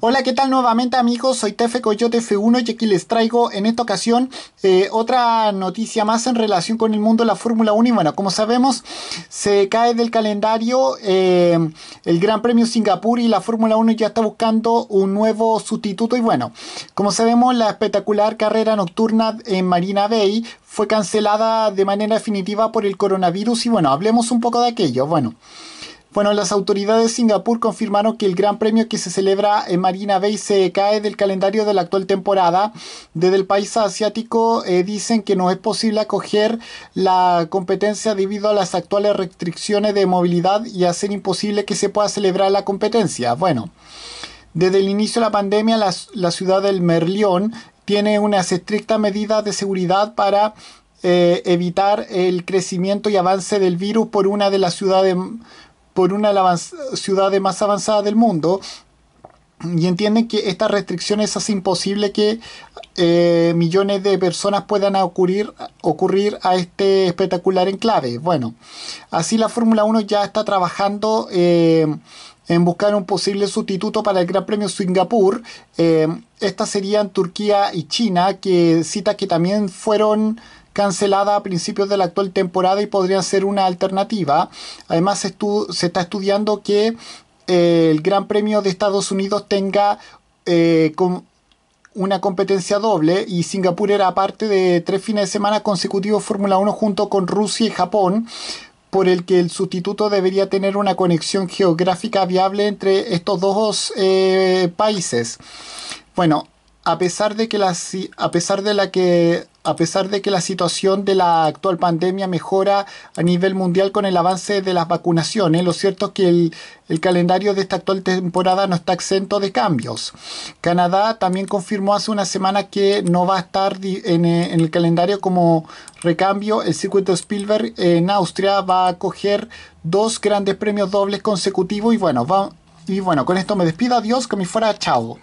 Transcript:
Hola, ¿qué tal nuevamente amigos? Soy Tefe Coyote F1 y aquí les traigo en esta ocasión eh, otra noticia más en relación con el mundo de la Fórmula 1. Y bueno, como sabemos, se cae del calendario eh, el Gran Premio Singapur y la Fórmula 1 ya está buscando un nuevo sustituto. Y bueno, como sabemos, la espectacular carrera nocturna en Marina Bay fue cancelada de manera definitiva por el coronavirus. Y bueno, hablemos un poco de aquello. Bueno. Bueno, las autoridades de Singapur confirmaron que el Gran Premio que se celebra en Marina Bay se cae del calendario de la actual temporada. Desde el país asiático eh, dicen que no es posible acoger la competencia debido a las actuales restricciones de movilidad y hacer imposible que se pueda celebrar la competencia. Bueno. Desde el inicio de la pandemia, la, ciudad del Merlión tiene unas estrictas medidas de seguridad para eh, evitar el crecimiento y avance del virus por una de las ciudades por una de las ciudades más avanzadas del mundo y entienden que estas restricciones hacen imposible que eh, millones de personas puedan ocurrir, ocurrir a este espectacular enclave. Bueno, así la Fórmula 1 ya está trabajando eh, en buscar un posible sustituto para el Gran Premio Singapur. Eh, estas serían Turquía y China, que cita que también fueron cancelada a principios de la actual temporada y podría ser una alternativa. Además, se está estudiando que eh, el Gran Premio de Estados Unidos tenga eh, una competencia doble y Singapur era parte de tres fines de semana consecutivos Fórmula 1 junto con Rusia y Japón por el que el sustituto debería tener una conexión geográfica viable entre estos dos eh, países. Bueno, a pesar de que a pesar de la que a pesar de que la situación de la actual pandemia mejora a nivel mundial con el avance de las vacunaciones, lo cierto es que el, calendario de esta actual temporada no está exento de cambios. Canadá también confirmó hace una semana que no va a estar eh, en, el calendario como recambio. El circuito Spielberg en Austria va a coger dos grandes premios dobles consecutivos y bueno, y bueno, con esto me despido. Adiós, que me fuera. Chao.